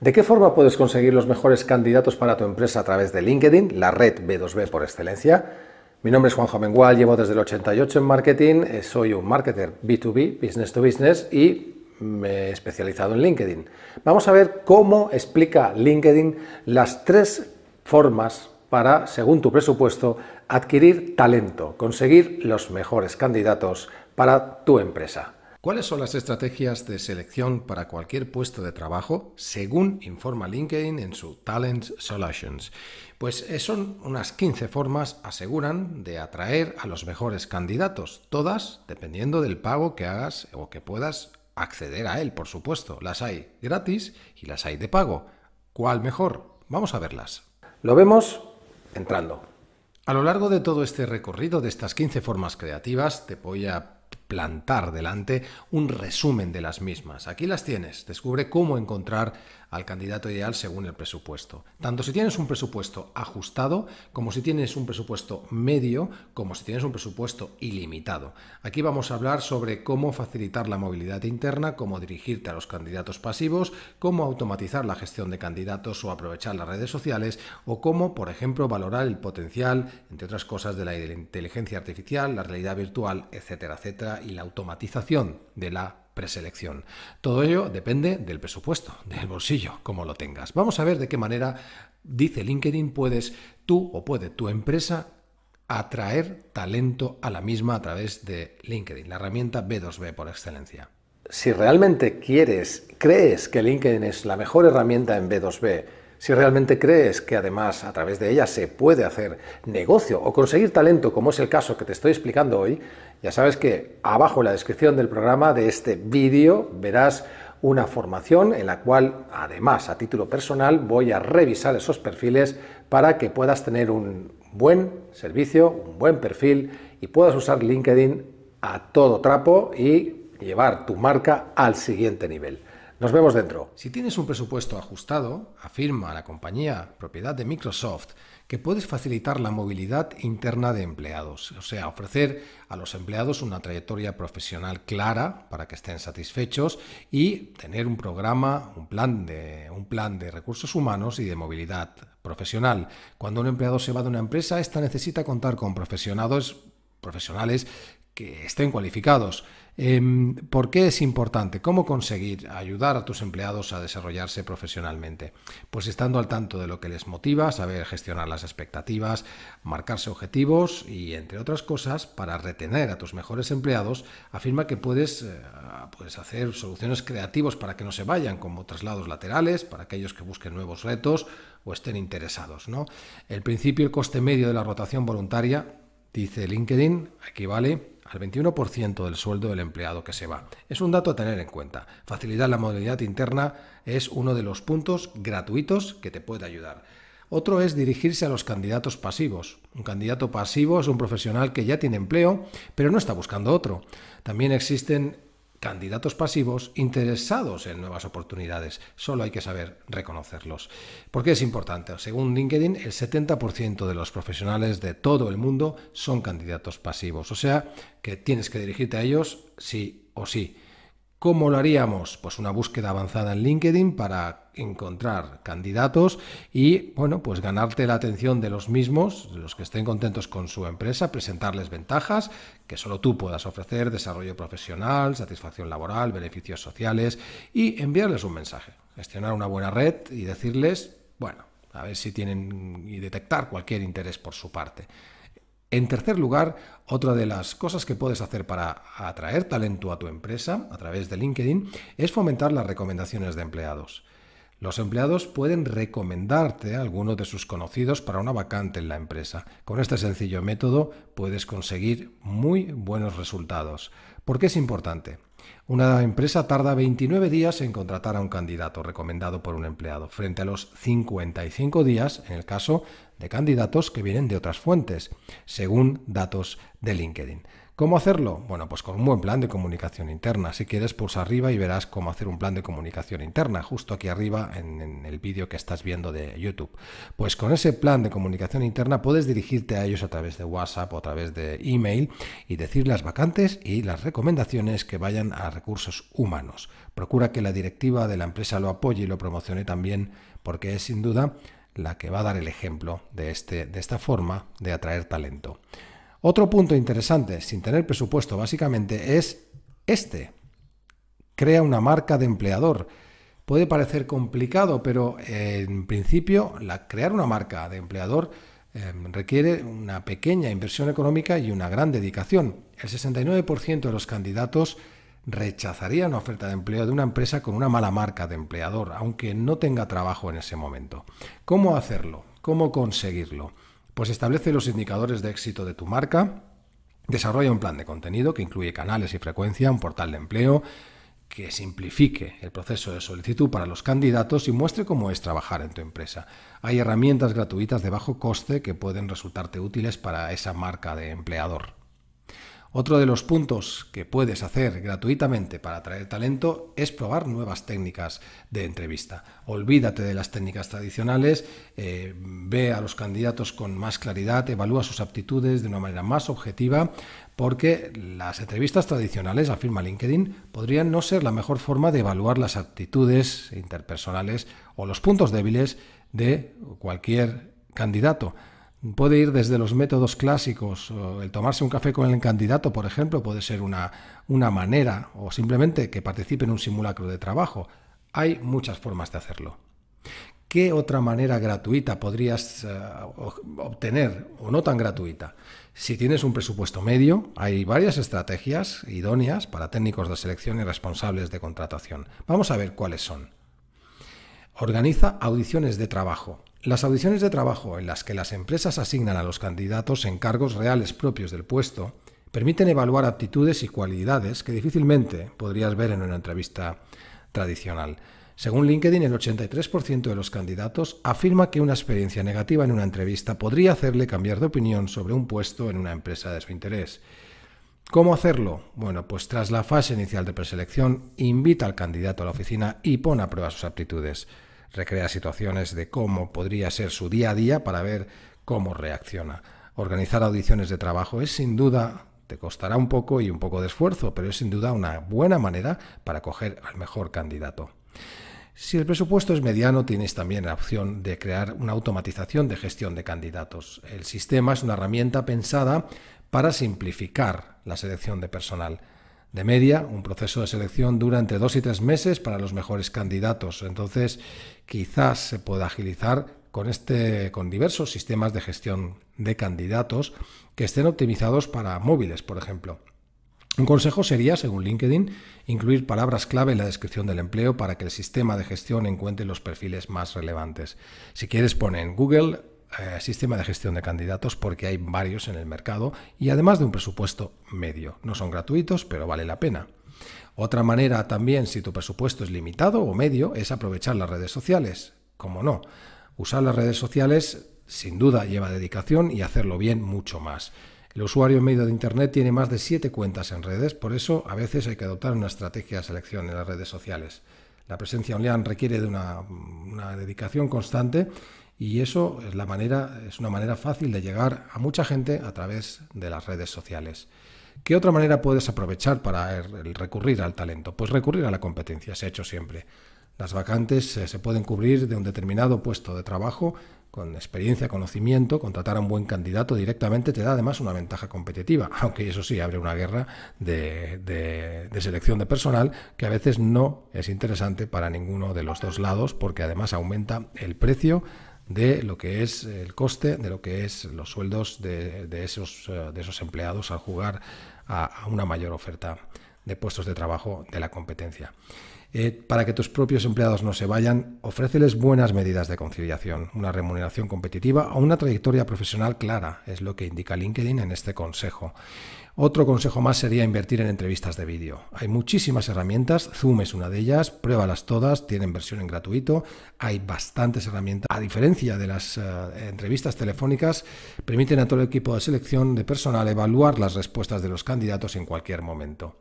¿De qué forma puedes conseguir los mejores candidatos para tu empresa a través de LinkedIn, la red B2B por excelencia? Mi nombre es Juanjo Mengual, llevo desde el 88 en marketing, eh, soy un marketer B2B, business to business, y me he especializado en LinkedIn. Vamos a ver cómo explica LinkedIn las tres formas para, según tu presupuesto, adquirir talento, conseguir los mejores candidatos para tu empresa. ¿Cuáles son las estrategias de selección para cualquier puesto de trabajo según informa LinkedIn en su Talent Solutions? Pues eh, son unas 15 formas, aseguran, de atraer a los mejores candidatos, todas dependiendo del pago que hagas o que puedas acceder a él, por supuesto. Las hay gratis y las hay de pago. ¿Cuál mejor? Vamos a verlas. Lo vemos entrando. A lo largo de todo este recorrido de estas 15 formas creativas, te voy a plantar delante un resumen de las mismas. Aquí las tienes. Descubre cómo encontrar al candidato ideal según el presupuesto. Tanto si tienes un presupuesto ajustado, como si tienes un presupuesto medio, como si tienes un presupuesto ilimitado. Aquí vamos a hablar sobre cómo facilitar la movilidad interna, cómo dirigirte a los candidatos pasivos, cómo automatizar la gestión de candidatos o aprovechar las redes sociales, o cómo, por ejemplo, valorar el potencial, entre otras cosas, de la inteligencia artificial, la realidad virtual, etcétera, etcétera, y la automatización de la preselección. Todo ello depende del presupuesto, del bolsillo, como lo tengas. Vamos a ver de qué manera, dice LinkedIn, puedes tú o puede tu empresa atraer talento a la misma a través de LinkedIn, la herramienta B2B por excelencia. Si realmente quieres, crees que LinkedIn es la mejor herramienta en B2B, si realmente crees que además a través de ella se puede hacer negocio o conseguir talento, como es el caso que te estoy explicando hoy, ya sabes que abajo en la descripción del programa de este vídeo verás una formación en la cual, además, a título personal, voy a revisar esos perfiles para que puedas tener un buen servicio, un buen perfil y puedas usar LinkedIn a todo trapo y llevar tu marca al siguiente nivel. Nos vemos dentro. Si tienes un presupuesto ajustado, afirma la compañía, propiedad de Microsoft, que puedes facilitar la movilidad interna de empleados, o sea, ofrecer a los empleados una trayectoria profesional clara para que estén satisfechos y tener un programa, un plan de, un plan de recursos humanos y de movilidad profesional. Cuando un empleado se va de una empresa, esta necesita contar con profesionales, profesionales que estén cualificados Em, ¿Por qué es importante? ¿Cómo conseguir ayudar a tus empleados a desarrollarse profesionalmente? Pues estando al tanto de lo que les motiva, saber gestionar las expectativas, marcarse objetivos y, entre otras cosas, para retener a tus mejores empleados, afirma que puedes, eh, puedes hacer soluciones creativas para que no se vayan, como traslados laterales, para aquellos que busquen nuevos retos o estén interesados. ¿no? El principio, el coste medio de la rotación voluntaria dice LinkedIn, equivale al 21% del sueldo del empleado que se va. Es un dato a tener en cuenta. Facilitar la movilidad interna es uno de los puntos gratuitos que te puede ayudar. Otro es dirigirse a los candidatos pasivos. Un candidato pasivo es un profesional que ya tiene empleo, pero no está buscando otro. También existen candidatos pasivos interesados en nuevas oportunidades. Solo hay que saber reconocerlos. ¿Por qué es importante? Según LinkedIn, el 70% de los profesionales de todo el mundo son candidatos pasivos. O sea, que tienes que dirigirte a ellos sí o sí. ¿Cómo lo haríamos? Pues una búsqueda avanzada en LinkedIn para encontrar candidatos y, bueno, pues ganarte la atención de los mismos, de los que estén contentos con su empresa, presentarles ventajas que solo tú puedas ofrecer, desarrollo profesional, satisfacción laboral, beneficios sociales y enviarles un mensaje, gestionar una buena red y decirles, bueno, a ver si tienen y detectar cualquier interés por su parte. En tercer lugar, otra de las cosas que puedes hacer para atraer talento a tu empresa a través de LinkedIn es fomentar las recomendaciones de empleados. Los empleados pueden recomendarte a alguno de sus conocidos para una vacante en la empresa. Con este sencillo método puedes conseguir muy buenos resultados. ¿Por qué es importante? Una empresa tarda 29 días en contratar a un candidato recomendado por un empleado, frente a los 55 días en el caso de candidatos que vienen de otras fuentes, según datos de LinkedIn. ¿Cómo hacerlo? Bueno, pues con un buen plan de comunicación interna. Si quieres, pulsa arriba y verás cómo hacer un plan de comunicación interna, justo aquí arriba en, el vídeo que estás viendo de YouTube. Pues con ese plan de comunicación interna puedes dirigirte a ellos a través de WhatsApp o a través de email y decir las vacantes y las recomendaciones que vayan a recursos humanos. Procura que la directiva de la empresa lo apoye y lo promocione también porque es sin duda la que va a dar el ejemplo de, este, de esta forma de atraer talento. Otro punto interesante, sin tener presupuesto básicamente, es este. Crea una marca de empleador. Puede parecer complicado, pero eh, en principio la, crear una marca de empleador eh, requiere una pequeña inversión económica y una gran dedicación. El 69% de los candidatos rechazaría una oferta de empleo de una empresa con una mala marca de empleador, aunque no tenga trabajo en ese momento. ¿Cómo hacerlo? ¿Cómo conseguirlo? pues establece los indicadores de éxito de tu marca, desarrolla un plan de contenido que incluye canales y frecuencia, un portal de empleo, que simplifique el proceso de solicitud para los candidatos y muestre cómo es trabajar en tu empresa. Hay herramientas gratuitas de bajo coste que pueden resultarte útiles para esa marca de empleador. Otro de los puntos que puedes hacer gratuitamente para atraer talento es probar nuevas técnicas de entrevista. Olvídate de las técnicas tradicionales, eh, ve a los candidatos con más claridad, evalúa sus aptitudes de una manera más objetiva, porque las entrevistas tradicionales, afirma LinkedIn, podrían no ser la mejor forma de evaluar las aptitudes interpersonales o los puntos débiles de cualquier candidato. Puede ir desde los métodos clásicos, el tomarse un café con el candidato, por ejemplo, puede ser una, manera, o simplemente que participe en un simulacro de trabajo. Hay muchas formas de hacerlo. ¿Qué otra manera gratuita podrías eh, obtener o no tan gratuita? Si tienes un presupuesto medio, hay varias estrategias idóneas para técnicos de selección y responsables de contratación. Vamos a ver cuáles son. Organiza audiciones de trabajo. Las audiciones de trabajo en las que las empresas asignan a los candidatos encargos reales propios del puesto permiten evaluar aptitudes y cualidades que difícilmente podrías ver en una entrevista tradicional. Según LinkedIn, el 83% de los candidatos afirma que una experiencia negativa en una entrevista podría hacerle cambiar de opinión sobre un puesto en una empresa de su interés. ¿Cómo hacerlo? Bueno, pues tras la fase inicial de preselección, invita al candidato a la oficina y pone a prueba sus aptitudes recrea situaciones de cómo podría ser su día a día para ver cómo reacciona. Organizar audiciones de trabajo es sin duda, te costará un poco y un poco de esfuerzo, pero es sin duda una buena manera para coger al mejor candidato. Si el presupuesto es mediano, tienes también la opción de crear una automatización de gestión de candidatos. El sistema es una herramienta pensada para simplificar la selección de personal. De media, un proceso de selección dura entre dos y tres meses para los mejores candidatos. Entonces, quizás se pueda agilizar con, este, con diversos sistemas de gestión de candidatos que estén optimizados para móviles, por ejemplo. Un consejo sería, según LinkedIn, incluir palabras clave en la descripción del empleo para que el sistema de gestión encuentre los perfiles más relevantes. Si quieres, poner en Google eh, sistema de gestión de candidatos porque hay varios en el mercado y además de un presupuesto medio. No son gratuitos, pero vale la pena. Otra manera también, si tu presupuesto es limitado o medio, es aprovechar las redes sociales. Como no, usar las redes sociales sin duda lleva dedicación y hacerlo bien mucho más. El usuario medio de Internet tiene más de 7 cuentas en redes, por eso a veces hay que adoptar una estrategia de selección en las redes sociales. La presencia online requiere de una, dedicación constante y eso es, la manera, es una manera fácil de llegar a mucha gente a través de las redes sociales. ¿Qué otra manera puedes aprovechar para er, el recurrir al talento? Pues recurrir a la competencia, se ha hecho siempre. Las vacantes eh, se pueden cubrir de un determinado puesto de trabajo con experiencia, conocimiento, contratar a un buen candidato directamente te da además una ventaja competitiva, aunque eso sí abre una guerra de, selección de personal que a veces no es interesante para ninguno de los dos lados porque además aumenta el precio de lo que es el coste, de lo que es los sueldos de, eh, esos, empleados al jugar a una mayor oferta de puestos de trabajo de la competencia. Eh, para que tus propios empleados no se vayan, ofréceles buenas medidas de conciliación, una remuneración competitiva o una trayectoria profesional clara, es lo que indica LinkedIn en este consejo. Otro consejo más sería invertir en entrevistas de vídeo. Hay muchísimas herramientas, Zoom es una de ellas, pruébalas todas, tienen versión en gratuito, hay bastantes herramientas. A diferencia de las eh, entrevistas telefónicas, permiten a todo el equipo de selección de personal evaluar las respuestas de los candidatos en cualquier momento.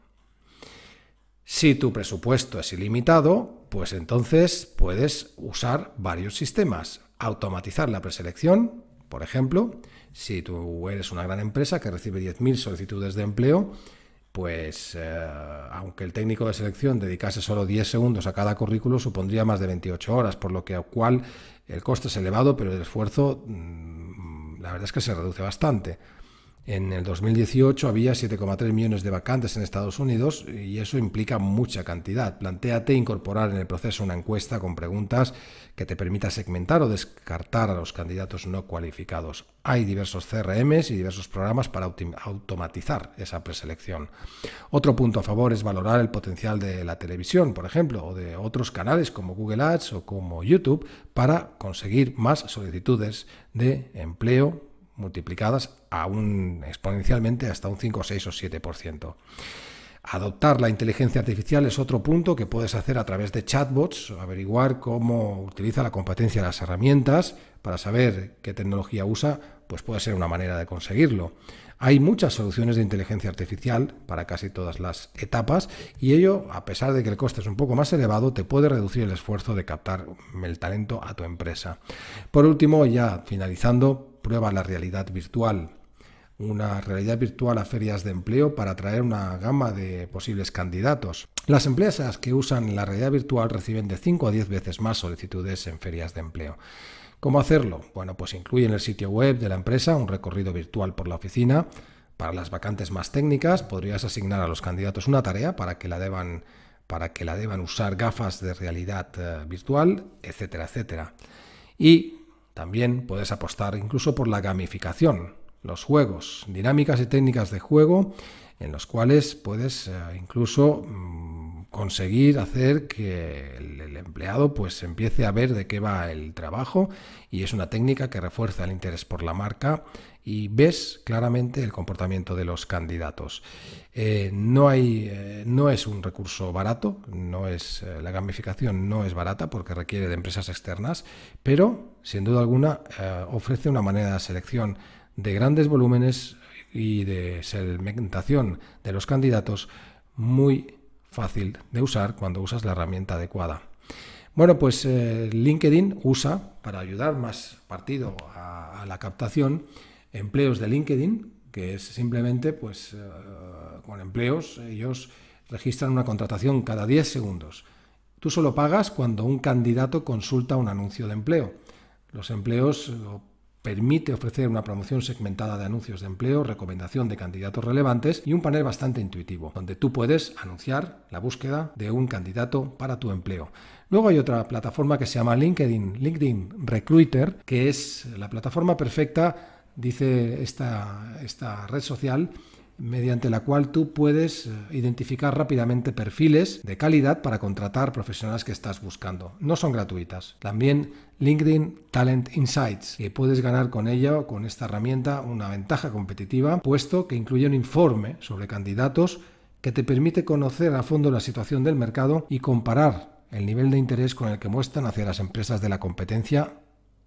Si tu presupuesto es ilimitado, pues entonces puedes usar varios sistemas. Automatizar la preselección, por ejemplo, si tú eres una gran empresa que recibe 10.000 solicitudes de empleo, pues eh, aunque el técnico de selección dedicase solo 10 segundos a cada currículo, supondría más de 28 horas, por lo que cual el coste es elevado, pero el esfuerzo, mm, la verdad es que se reduce bastante. En el 2018 había 7,3 millones de vacantes en Estados Unidos y eso implica mucha cantidad. Plantéate incorporar en el proceso una encuesta con preguntas que te permita segmentar o descartar a los candidatos no cualificados. Hay diversos CRMs y diversos programas para automatizar esa preselección. Otro punto a favor es valorar el potencial de la televisión, por ejemplo, o de otros canales como Google Ads o como YouTube para conseguir más solicitudes de empleo multiplicadas un exponencialmente hasta un 5, 6 o 7%. Adoptar la inteligencia artificial es otro punto que puedes hacer a través de chatbots, averiguar cómo utiliza la competencia de las herramientas para saber qué tecnología usa, pues puede ser una manera de conseguirlo. Hay muchas soluciones de inteligencia artificial para casi todas las etapas y ello, a pesar de que el coste es un poco más elevado, te puede reducir el esfuerzo de captar el talento a tu empresa. Por último, ya finalizando, prueba la realidad virtual. Una realidad virtual a ferias de empleo para atraer una gama de posibles candidatos. Las empresas que usan la realidad virtual reciben de 5 a 10 veces más solicitudes en ferias de empleo. ¿Cómo hacerlo? Bueno, pues incluye en el sitio web de la empresa un recorrido virtual por la oficina. Para las vacantes más técnicas podrías asignar a los candidatos una tarea para que la deban, para que la deban usar gafas de realidad eh, virtual, etcétera, etcétera. Y también puedes apostar incluso por la gamificación, los juegos, dinámicas y técnicas de juego en los cuales puedes eh, incluso mm, conseguir hacer que el, el, empleado pues empiece a ver de qué va el trabajo y es una técnica que refuerza el interés por la marca y ves claramente el comportamiento de los candidatos. Eh, no, hay, eh, no es un recurso barato, no es, eh, la gamificación no es barata porque requiere de empresas externas, pero sin duda alguna ofrece una manera de selección de grandes volúmenes y de segmentación de los candidatos muy fácil de usar cuando usas la herramienta adecuada. Bueno, pues LinkedIn usa para ayudar más partido a la captación empleos de LinkedIn, que es simplemente, pues, eh, con empleos, ellos registran una contratación cada 10 segundos. Tú solo pagas cuando un candidato consulta un anuncio de empleo. Los empleos eh, permite ofrecer una promoción segmentada de anuncios de empleo, recomendación de candidatos relevantes y un panel bastante intuitivo, donde tú puedes anunciar la búsqueda de un candidato para tu empleo. Luego hay otra plataforma que se llama LinkedIn, LinkedIn Recruiter, que es la plataforma perfecta dice esta, esta red social, mediante la cual tú puedes eh, identificar rápidamente perfiles de calidad para contratar profesionales que estás buscando. No son gratuitas. También LinkedIn Talent Insights, que puedes ganar con ella, con esta herramienta, una ventaja competitiva, puesto que incluye un informe sobre candidatos que te permite conocer a fondo la situación del mercado y comparar el nivel de interés con el que muestran hacia las empresas de la competencia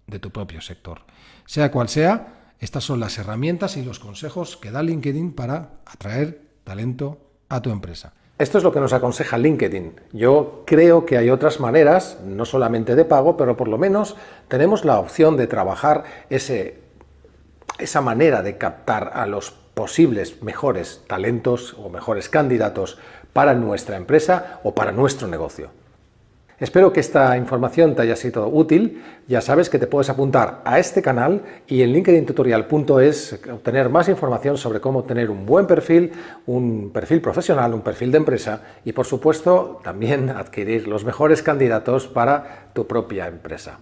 de tu propio sector. Sea cual sea, estas son las herramientas y los consejos que da LinkedIn para atraer talento a tu empresa. Esto es lo que nos aconseja LinkedIn. Yo creo que hay otras maneras, no solamente de pago, pero por lo menos tenemos la opción de trabajar esa manera de captar a los posibles mejores talentos o mejores candidatos para nuestra empresa o para nuestro negocio. Espero que esta información te haya sido útil. Ya sabes que te puedes apuntar a este canal y en linkedintutorial.es obtener más información sobre cómo tener un buen perfil, un perfil profesional, un perfil de empresa y por supuesto también adquirir los mejores candidatos para tu propia empresa.